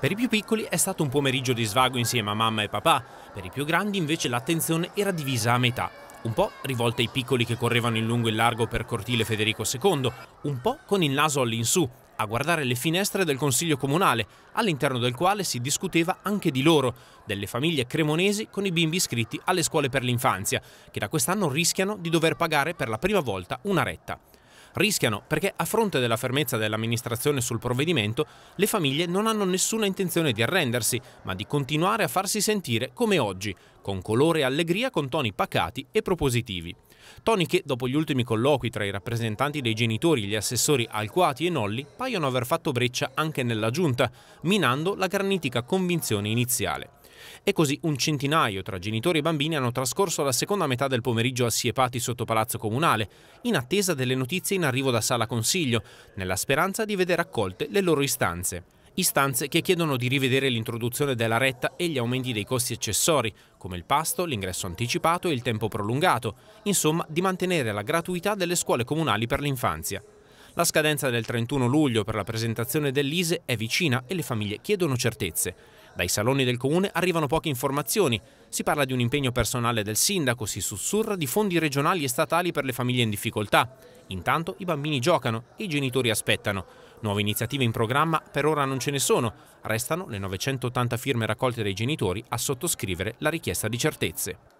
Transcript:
Per i più piccoli è stato un pomeriggio di svago insieme a mamma e papà, per i più grandi invece l'attenzione era divisa a metà, un po' rivolta ai piccoli che correvano in lungo e in largo per cortile Federico II, un po' con il naso all'insù, a guardare le finestre del Consiglio Comunale, all'interno del quale si discuteva anche di loro, delle famiglie cremonesi con i bimbi iscritti alle scuole per l'infanzia, che da quest'anno rischiano di dover pagare per la prima volta una retta. Rischiano perché a fronte della fermezza dell'amministrazione sul provvedimento, le famiglie non hanno nessuna intenzione di arrendersi, ma di continuare a farsi sentire come oggi, con colore e allegria, con toni pacati e propositivi. Toni che, dopo gli ultimi colloqui tra i rappresentanti dei genitori, gli assessori Alquati e Nolli, paiono aver fatto breccia anche nella giunta, minando la granitica convinzione iniziale. E così un centinaio tra genitori e bambini hanno trascorso la seconda metà del pomeriggio assiepati sotto Palazzo Comunale, in attesa delle notizie in arrivo da Sala Consiglio, nella speranza di vedere accolte le loro istanze. Istanze che chiedono di rivedere l'introduzione della retta e gli aumenti dei costi accessori, come il pasto, l'ingresso anticipato e il tempo prolungato, insomma di mantenere la gratuità delle scuole comunali per l'infanzia. La scadenza del 31 luglio per la presentazione dell'ISE è vicina e le famiglie chiedono certezze. Dai saloni del comune arrivano poche informazioni. Si parla di un impegno personale del sindaco, si sussurra di fondi regionali e statali per le famiglie in difficoltà. Intanto i bambini giocano e i genitori aspettano. Nuove iniziative in programma per ora non ce ne sono. Restano le 980 firme raccolte dai genitori a sottoscrivere la richiesta di certezze.